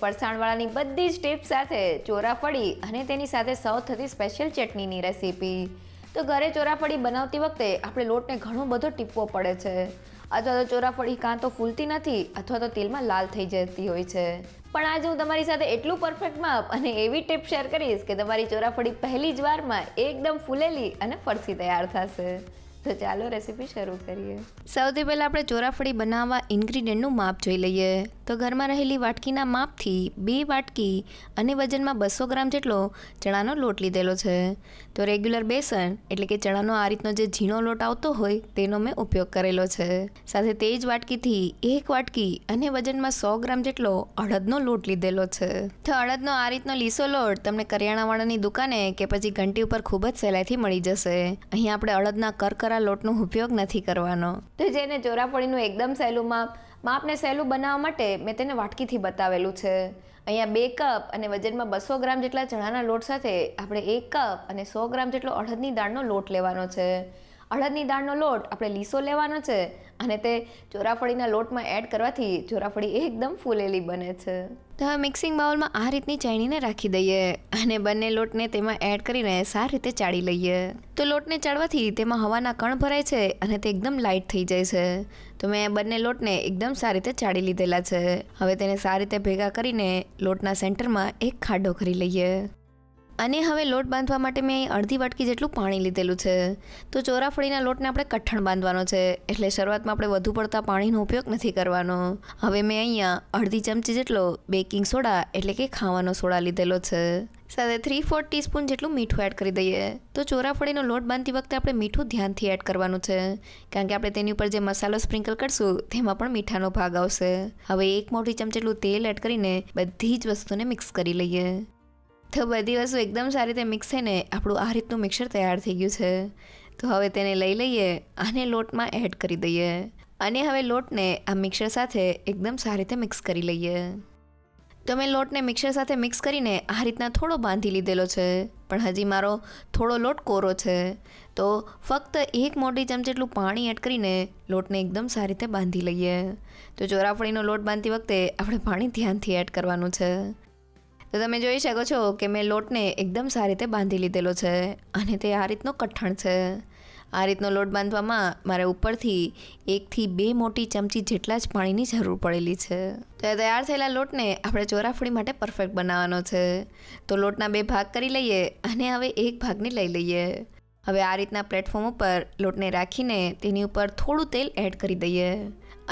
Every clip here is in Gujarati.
ફરસાણવાળાની બધી જ ટીપ સાથે ચોરાફળી અને તેની સાથે સૌ થતી સ્પેશિયલ ચટણીની રેસીપી તો ઘરે ચોરાફળી બનાવતી વખતે આપણે લોટને ઘણો બધો ટીપવો પડે છે અથવા તો ચોરાફળી કાં તો ફૂલતી નથી અથવા તો તેલમાં લાલ થઈ જતી હોય છે પણ આજે હું તમારી સાથે એટલું પરફેક્ટ માપ અને એવી ટીપ શેર કરીશ કે તમારી ચોરાફળી પહેલી જ વારમાં એકદમ ફૂલેલી અને ફરસી તૈયાર થશે તો ચાલો રેસીપી શરૂ કરીએ સૌથી પહેલાં આપણે ચોરાફળી બનાવવા ઇન્ગ્રીડિયન્ટનું માપ જોઈ લઈએ તો ઘરમાં રહેલી વાટકીના માપથી બે વાટકી અને વજનમાં બસો ગ્રામ જેટલો ચણાનો લોટ લીધેલો છે તો રેગ્યુલર બેસન એટલે કે ચણાનો આ રીતનો જે ઝીણો લોટ આવતો હોય તેનો મેં ઉપયોગ કરેલો છે સાથે તે જ વાટકીથી એક વાટકી અને વજનમાં સો ગ્રામ જેટલો અડદનો લોટ લીધેલો છે તો અડદનો આ રીતનો લીસો લોટ તમને કરિયાણાવાળાની દુકાને કે પછી ઘંટી ઉપર ખૂબ જ સહેલાઈથી મળી જશે અહીં આપણે અડદના કરકર ચોરા લોટનો ઉપયોગ નથી કરવાનો તો જેને ચોરાફળીનું એકદમ સહેલું માપ માપને સહેલું બનાવવા માટે મેં તેને વાટકીથી બતાવેલું છે અહીંયા બે કપ અને વજનમાં બસો ગ્રામ જેટલા ચણાના લોટ સાથે આપણે એક કપ અને સો ગ્રામ જેટલો અડદની દાળનો લોટ લેવાનો છે અડદની દાળનો લોટ આપણે લીસો લેવાનો છે અને તે ચોરાફળીના લોટમાં એડ કરવાથી ચોરાફળી એકદમ ફૂલેલી બને છે તો હવે મિક્સિંગ બાઉલમાં આ રીતની ચાણીને રાખી દઈએ અને બંને લોટને તેમાં એડ કરીને સારી રીતે ચાળી લઈએ તો લોટને ચાળવાથી તેમાં હવાના કણ ભરાય છે અને તે એકદમ લાઇટ થઈ જાય છે તો મેં બંને લોટને એકદમ સારી રીતે ચાળી લીધેલા છે હવે તેને સારી રીતે ભેગા કરીને લોટના સેન્ટરમાં એક ખાડો કરી લઈએ અને હવે લોટ બાંધવા માટે મેં અડધી વાટકી જેટલું પાણી લીધેલું છે તો ચોરાફળીના લોટને આપણે કઠણ બાંધવાનો છે એટલે શરૂઆતમાં આપણે વધુ પડતા પાણીનો ઉપયોગ નથી કરવાનો હવે મેં અહીંયા અડધી ચમચી જેટલો બેકિંગ સોડા એટલે કે ખાવાનો સોડા લીધેલો છે સાથે થ્રી ફોર ટીસ્પૂન જેટલું મીઠું એડ કરી દઈએ તો ચોરાફળીનો લોટ બાંધતી વખતે આપણે મીઠું ધ્યાનથી એડ કરવાનું છે કારણ કે આપણે તેની ઉપર જે મસાલો સ્પ્રિંકલ કરશું તેમાં પણ મીઠાનો ભાગ આવશે હવે એક મોટી ચમચી ચમચેટલું તેલ એડ કરીને બધી જ વસ્તુને મિક્સ કરી લઈએ તો બધી વસ્તુ એકદમ સારી રીતે મિક્સ થઈને આપણું આ રીતનું મિક્સર તૈયાર થઈ ગયું છે તો હવે તેને લઈ લઈએ અને લોટમાં એડ કરી દઈએ અને હવે લોટને આ મિક્સર સાથે એકદમ સારી રીતે મિક્સ કરી લઈએ તો મેં લોટને મિક્સર સાથે મિક્સ કરીને આ રીતના થોડો બાંધી લીધેલો છે પણ હજી મારો થોડો લોટ કોરો છે તો ફક્ત એક મોટી ચમચી એટલું પાણી એડ કરીને લોટને એકદમ સારી રીતે બાંધી લઈએ તો ચોરાફળીનો લોટ બાંધતી વખતે આપણે પાણી ધ્યાનથી એડ કરવાનું છે તો તમે જોઈ શકો છો કે મેં લોટને એકદમ સારી રીતે બાંધી લીધેલો છે અને તે આ રીતનો કઠણ છે આ રીતનો લોટ બાંધવામાં મારે ઉપરથી એકથી બે મોટી ચમચી જેટલા જ પાણીની જરૂર પડેલી છે તો તૈયાર થયેલા લોટને આપણે ચોરાફળી માટે પરફેક્ટ બનાવવાનો છે તો લોટના બે ભાગ કરી લઈએ અને હવે એક ભાગને લઈ લઈએ હવે આ રીતના પ્લેટફોર્મ ઉપર લોટને રાખીને તેની ઉપર થોડું તેલ એડ કરી દઈએ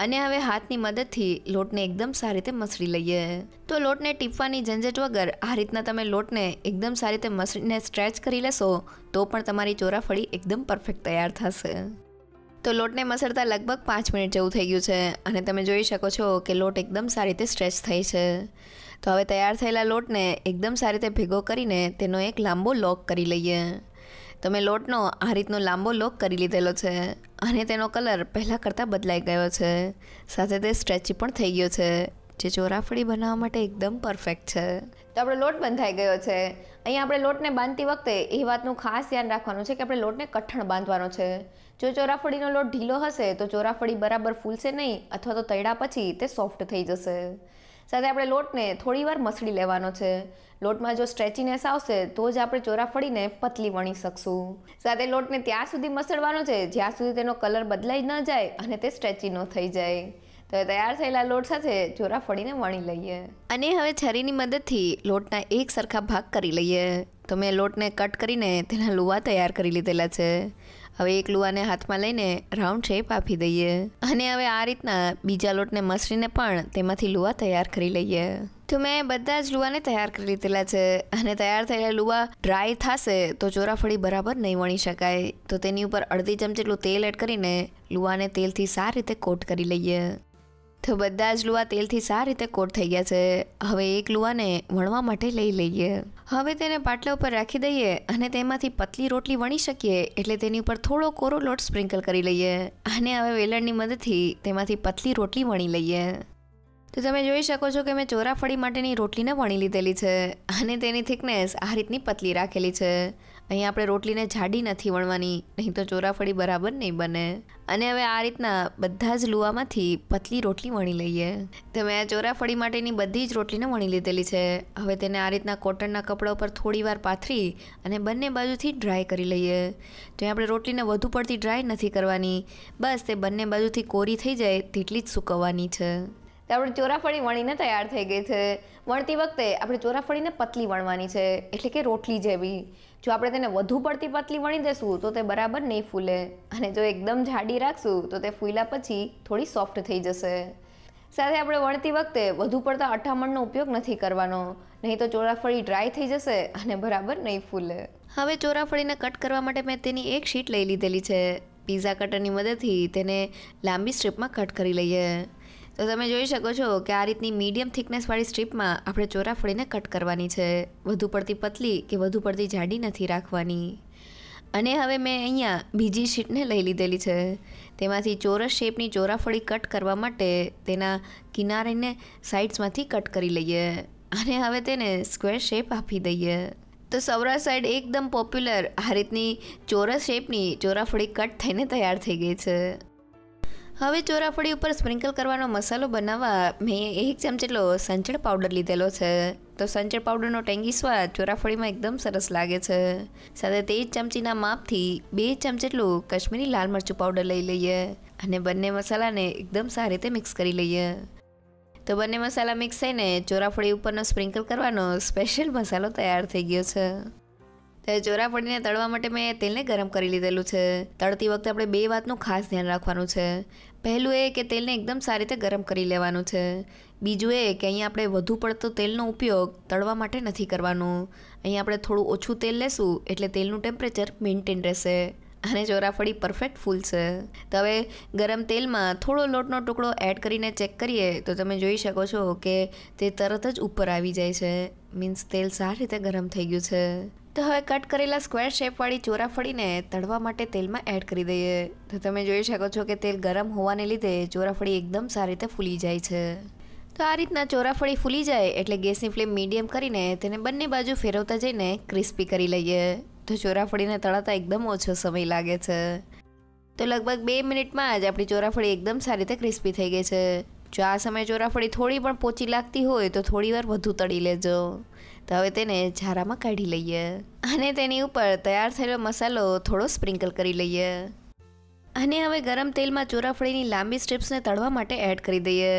અને હવે હાથની મદદથી લોટને એકદમ સારી રીતે મસળી લઈએ તો લોટને ટીપવાની ઝંઝટ વગર આ રીતના તમે લોટને એકદમ સારી રીતે મસળીને સ્ટ્રેચ કરી લેશો તો પણ તમારી ચોરાફળી એકદમ પરફેક્ટ તૈયાર થશે તો લોટને મસળતા લગભગ પાંચ મિનિટ જેવું થઈ ગયું છે અને તમે જોઈ શકો છો કે લોટ એકદમ સારી રીતે સ્ટ્રેચ થઈ છે તો હવે તૈયાર થયેલા લોટને એકદમ સારી રીતે ભેગો કરીને તેનો એક લાંબો લોક કરી લઈએ તમે લોટનો આ રીતનો લાંબો લોક કરી લીધેલો છે અને તેનો કલર પહેલાં કરતાં બદલાઈ ગયો છે સાથે તે સ્ટ્રેચી પણ થઈ ગયો છે જે ચોરાફળી બનાવવા માટે એકદમ પરફેક્ટ છે તો આપણો લોટ બંધાઈ ગયો છે અહીંયા આપણે લોટને બાંધતી વખતે એ વાતનું ખાસ ધ્યાન રાખવાનું છે કે આપણે લોટને કઠણ બાંધવાનો છે જો ચોરાફળીનો લોટ ઢીલો હશે તો ચોરાફળી બરાબર ફૂલશે નહીં અથવા તો તૈડા પછી તે સોફ્ટ થઈ જશે સાથે આપણે લોટને થોડીવાર મસળી લેવાનો છે લોટમાં જો સ્ટ્રેચિનેસ આવશે તો જ આપણે ચોરા ફળીને પતલી વણી શકશું સાથે લોટને ત્યાં સુધી મસળવાનો છે જ્યાં સુધી તેનો કલર બદલાઈ ન જાય અને તે સ્ટ્રેચી ન થઈ જાય તો તૈયાર થયેલા લોટ સાથે ચોરા ફળીને વણી લઈએ અને હવે છરીની મદદથી લોટના એક સરખા ભાગ કરી લઈએ તો મેં લોટને કટ કરીને તેના લુવા તૈયાર કરી લીધેલા છે હવે એક લુવાને હાથમાં લઈને રાઉન્ડ શેપ આપી દઈએ અને હવે આ રીતના બીજા લોટને મસરીને પણ તેમાંથી લુવા તૈયાર કરી લઈએ તો મેં બધા જ લુવાને તૈયાર કરી લીધેલા છે અને તૈયાર થયેલા લુવા ડ્રાય થશે તો ચોરાફળી બરાબર નહીં વણી શકાય તો તેની ઉપર અડધી ચમચેટલું તેલ એડ કરીને લુવાને તેલથી સારી રીતે કોટ કરી લઈએ તો બધા જ લુવા તેલથી સારી રીતે કોટ થઈ ગયા છે હવે એક લુવાને વણવા માટે લઈ લઈએ હવે તેને પાટલા ઉપર રાખી દઈએ અને તેમાંથી પતલી રોટલી વણી શકીએ એટલે તેની ઉપર થોડો કોરો લોટ સ્પ્રિંકલ કરી લઈએ અને હવે વેલણની મદદથી તેમાંથી પતલી રોટલી વણી લઈએ તો તમે જોઈ શકો છો કે મેં ચોરાફળી માટેની રોટલીને વણી લીધેલી છે અને તેની થિકનેસ આ રીતની પતલી રાખેલી છે અહીં આપણે રોટલીને જાડી નથી વણવાની નહીં તો ચોરાફળી બરાબર નહીં બને અને હવે આ રીતના બધા જ લુવામાંથી પતલી રોટલી વણી લઈએ તો મેં ચોરાફળી માટેની બધી જ રોટલીને વણી લીધેલી છે હવે તેને આ રીતના કોટનના કપડા ઉપર થોડી વાર પાથરી અને બંને બાજુથી ડ્રાય કરી લઈએ તો આપણે રોટલીને વધુ પડતી ડ્રાય નથી કરવાની બસ તે બંને બાજુથી કોરી થઈ જાય તેટલી જ સૂકવવાની છે તો આપણે ચોરાફળી વણીને તૈયાર થઈ ગઈ છે વણતી વખતે આપણે ચોરાફળીને પતલી વણવાની છે એટલે કે રોટલી જેવી જો આપણે તેને વધુ પડતી પતલી વણી દેશું તો તે બરાબર નહીં ફૂલે અને જો એકદમ જાડી રાખશું તો તે ફૂલ્યા પછી થોડી સોફ્ટ થઈ જશે સાથે આપણે વણતી વખતે વધુ પડતા અઠામણનો ઉપયોગ નથી કરવાનો નહીં તો ચોરાફળી ડ્રાય થઈ જશે અને બરાબર નહીં ફૂલે હવે ચોરાફળીને કટ કરવા માટે મેં તેની એક શીટ લઈ લીધેલી છે પીઝા કટરની મદદથી તેને લાંબી સ્ટ્રીપમાં કટ કરી લઈએ તો તમે જોઈ શકો છો કે આ રીતની મીડિયમ થિકનેસવાળી સ્ટ્રીપમાં આપણે ચોરાફળીને કટ કરવાની છે વધુ પડતી પતલી કે વધુ પડતી જાડી નથી રાખવાની અને હવે મેં અહીંયા બીજી શીટને લઈ લીધેલી છે તેમાંથી ચોરસ શેપની ચોરાફળી કટ કરવા માટે તેના કિનારીને સાઇડ્સમાંથી કટ કરી લઈએ અને હવે તેને સ્ક્વેર શેપ આપી દઈએ તો સૌરાષ્ટ્ર સાઈડ એકદમ પોપ્યુલર આ રીતની ચોરસ શેપની ચોરાફળી કટ થઈને તૈયાર થઈ ગઈ છે હવે ચોરાફળી ઉપર સ્પ્રિંકલ કરવાનો મસાલો બનાવવા મેં એક ચમચ એટલો સંચળ પાવડર લીધેલો છે તો સંચળ પાવડરનો ટેંગી સ્વાદ ચોરાફળીમાં એકદમ સરસ લાગે છે સાથે તે જ ચમચીના માપથી બે ચમચ જેટલું કશ્મીરી લાલ મરચું પાવડર લઈ લઈએ અને બંને મસાલાને એકદમ સારી રીતે મિક્સ કરી લઈએ તો બંને મસાલા મિક્સ થઈને ચોરાફળી ઉપરનો સ્પ્રિંકલ કરવાનો સ્પેશિયલ મસાલો તૈયાર થઈ ગયો છે ચોરાફળીને તળવા માટે મેં તેલને ગરમ કરી લીધેલું છે તળતી વખતે આપણે બે વાતનું ખાસ ધ્યાન રાખવાનું છે પહેલું એ કે તેલને એકદમ સારી રીતે ગરમ કરી લેવાનું છે બીજું એ કે અહીં આપણે વધુ પડતો તેલનો ઉપયોગ તળવા માટે નથી કરવાનો અહીં આપણે થોડું ઓછું તેલ લેશું એટલે તેલનું ટેમ્પરેચર મેન્ટેન રહેશે અને ચોરાફળી પરફેક્ટ ફૂલ છે તો હવે ગરમ તેલમાં થોડો લોટનો ટુકડો એડ કરીને ચેક કરીએ તો તમે જોઈ શકો છો કે તે તરત જ ઉપર આવી જાય છે મીન્સ તેલ સારી રીતે ગરમ થઈ ગયું છે તો હવે કટ કરેલા સ્ક્વેર શેપવાળી ચોરાફળીને તળવા માટે તેલમાં એડ કરી દઈએ તો તમે જોઈ શકો છો કે તેલ ગરમ હોવાને લીધે ચોરાફળી એકદમ સારી રીતે ફૂલી જાય છે તો આ રીતના ચોરાફળી ફૂલી જાય એટલે ગેસની ફ્લેમ મીડિયમ કરીને તેને બંને બાજુ ફેરવતા જઈને ક્રિસ્પી કરી લઈએ તો ચોરાફળીને તળાતા એકદમ ઓછો સમય લાગે છે તો લગભગ બે મિનિટમાં જ આપણી ચોરાફળી એકદમ સારી રીતે ક્રિસ્પી થઈ ગઈ છે જો આ સમયે ચોરાફળી થોડી પણ પોચી લાગતી હોય તો થોડીવાર વધુ તળી લેજો તો હવે તેને ઝારામાં કાઢી લઈએ અને તેની ઉપર તૈયાર થયેલો મસાલો થોડો સ્પ્રિંકલ કરી લઈએ અને હવે ગરમ તેલમાં ચોરાફળીની લાંબી સ્ટ્રીપ્સને તળવા માટે એડ કરી દઈએ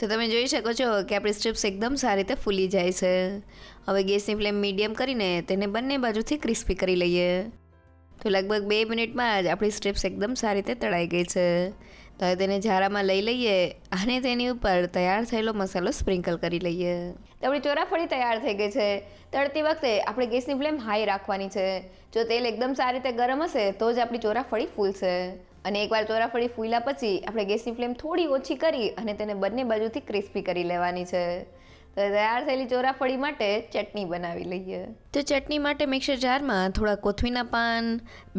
તો તમે જોઈ શકો છો કે આપણી સ્ટ્રીપ્સ એકદમ સારી રીતે ફૂલી જાય છે હવે ગેસની ફ્લેમ મીડિયમ કરીને તેને બંને બાજુથી ક્રિસ્પી કરી લઈએ તો લગભગ બે મિનિટમાં જ આપણી સ્ટ્રીપ્સ એકદમ સારી રીતે તળાઈ ગઈ છે તો હવે તેને ઝારામાં લઈ લઈએ અને તેની ઉપર તૈયાર થયેલો મસાલો સ્પ્રિંકલ કરી લઈએ તો આપણી ચોરાફળી તૈયાર થઈ ગઈ છે તળતી વખતે આપણે ગેસની ફ્લેમ હાઈ રાખવાની છે જો તેલ એકદમ સારી રીતે ગરમ હશે તો જ આપણી ચોરાફળી ફૂલશે અને એકવાર ચોરાફળી ફૂલ્યા પછી આપણે ગેસની ફ્લેમ થોડી ઓછી કરી અને તેને બંને બાજુથી ક્રિસ્પી કરી લેવાની છે તો તૈયાર થયેલી ચોરાફળી માટે ચટણી બનાવી લઈએ તો ચટણી માટે મિક્સર જારમાં થોડા કોથમીના પાન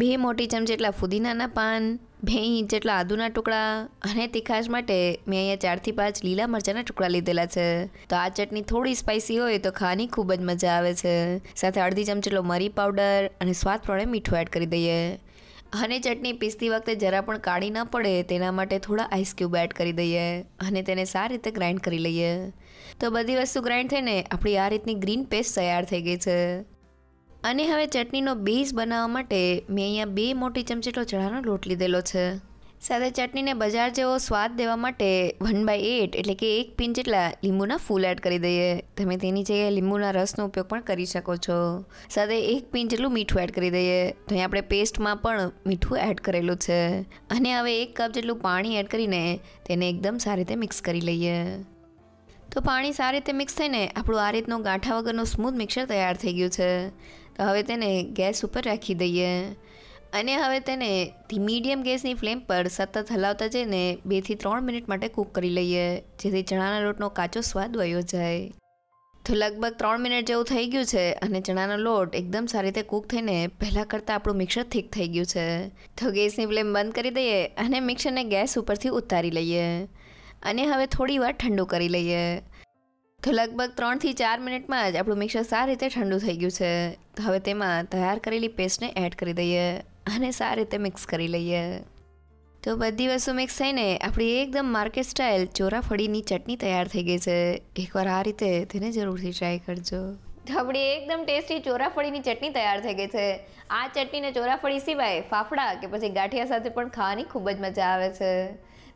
બે મોટી ચમચી જેટલા ફુદીનાના પાન બે જેટલા આદુના ટુકડા અને તીખાશ માટે મેં અહીંયા ચારથી પાંચ લીલા મરચાંના ટુકડા લીધેલા છે તો આ ચટણી થોડી સ્પાઇસી હોય તો ખાવાની ખૂબ જ મજા આવે છે સાથે અડધી ચમચેલો મરી પાવડર અને સ્વાદ પ્રમાણે મીઠું એડ કરી દઈએ અને ચટણી પીસતી વખતે જરા પણ કાળી ન પડે તેના માટે થોડા આઈસ ક્યુબ એડ કરી દઈએ અને તેને સારી રીતે ગ્રાઇન્ડ કરી લઈએ તો બધી વસ્તુ ગ્રાઇન્ડ થઈને આપણી આ રીતની ગ્રીન પેસ્ટ તૈયાર થઈ ગઈ છે અને હવે ચટણીનો બેઝ બનાવવા માટે મેં અહીંયા બે મોટી ચમચી જેટલો ચણાનો લોટ લીધેલો છે સાથે ચટણીને બજાર જેવો સ્વાદ દેવા માટે વન બાય એટ એટલે કે એક પિન જેટલા લીંબુના ફૂલ એડ કરી દઈએ તમે તેની જગ્યાએ લીંબુના રસનો ઉપયોગ પણ કરી શકો છો સાથે એક પિન જેટલું મીઠું એડ કરી દઈએ તો અહીં આપણે પેસ્ટમાં પણ મીઠું એડ કરેલું છે અને હવે એક કપ જેટલું પાણી એડ કરીને તેને એકદમ સારી રીતે મિક્સ કરી લઈએ તો પાણી સારી રીતે મિક્સ થઈને આપણું આ રીતનું ગાંઠા વગરનું સ્મૂથ મિક્સર તૈયાર થઈ ગયું છે તો હવે તેને ગેસ ઉપર રાખી દઈએ અને હવે તેને મીડિયમ ગેસની ફ્લેમ પર સતત હલાવતા જઈને બેથી ત્રણ મિનિટ માટે કૂક કરી લઈએ જેથી ચણાના લોટનો કાચો સ્વાદ વયો જાય તો લગભગ ત્રણ મિનિટ જેવું થઈ ગયું છે અને ચણાનો લોટ એકદમ સારી રીતે કૂક થઈને પહેલાં કરતાં આપણું મિક્સર થીક થઈ ગયું છે તો ગેસની ફ્લેમ બંધ કરી દઈએ અને મિક્સરને ગેસ ઉપરથી ઉતારી લઈએ અને હવે થોડી વાર ઠંડુ કરી લઈએ તો લગભગ ત્રણથી ચાર મિનિટમાં જ આપણું મિક્સર સારી રીતે ઠંડુ થઈ ગયું છે તો હવે તેમાં તૈયાર કરેલી પેસ્ટને એડ કરી દઈએ અને સારી રીતે મિક્સ કરી લઈએ તો બધી વસ્તુ મિક્સ થઈને આપણી એકદમ માર્કેટ સ્ટાઇલ ચોરાફળીની ચટણી તૈયાર થઈ ગઈ છે એકવાર આ રીતે તેને જરૂરથી ટ્રાય કરજો તો આપણી એકદમ ટેસ્ટી ચોરાફળીની ચટણી તૈયાર થઈ ગઈ છે આ ચટણીને ચોરાફળી સિવાય ફાફડા કે પછી ગાંઠિયા સાથે પણ ખાવાની ખૂબ જ મજા આવે છે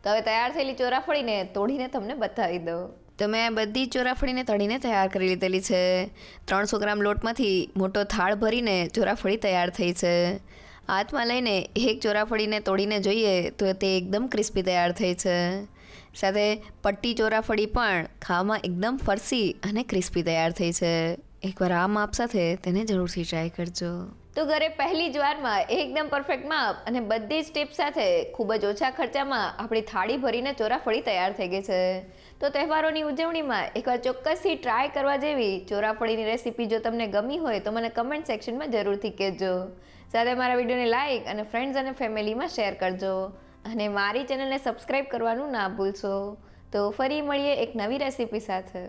તો હવે તૈયાર થયેલી ચોરાફળીને તોડીને તમને બતાવી દઉં તો મેં બધી ચોરાફળીને તળીને તૈયાર કરી લીધેલી છે ત્રણસો ગ્રામ લોટમાંથી મોટો થાળ ભરીને ચોરાફળી તૈયાર થઈ છે હાથમાં લઈને એક ચોરાફળીને તોડીને જોઈએ તો તે એકદમ ક્રિસ્પી તૈયાર થઈ છે સાથે પટ્ટી ચોરાફળી પણ ખાવામાં એકદમ ફરસી અને ક્રિસ્પી તૈયાર થઈ છે એકવાર આ માપ સાથે તેને જરૂરથી ટ્રાય કરજો તો ઘરે પહેલી જ વારમાં એકદમ પરફેક્ટ માપ અને બધી જ ટિપ્સ સાથે ખૂબ જ ઓછા ખર્ચામાં આપણી થાળી ભરીને ચોરાફળી તૈયાર થઈ ગઈ છે તો તહેવારોની ઉજવણીમાં એકવાર ચોક્કસથી ટ્રાય કરવા જેવી ચોરાફળીની રેસીપી જો તમને ગમી હોય તો મને કમેન્ટ સેક્શનમાં જરૂરથી કહેજો સાથે મારા વિડીયોને લાઇક અને ફ્રેન્ડ્સ અને ફેમિલીમાં શેર કરજો અને મારી ચેનલને સબસ્ક્રાઈબ કરવાનું ના ભૂલશો તો ફરી મળીએ એક નવી રેસીપી સાથે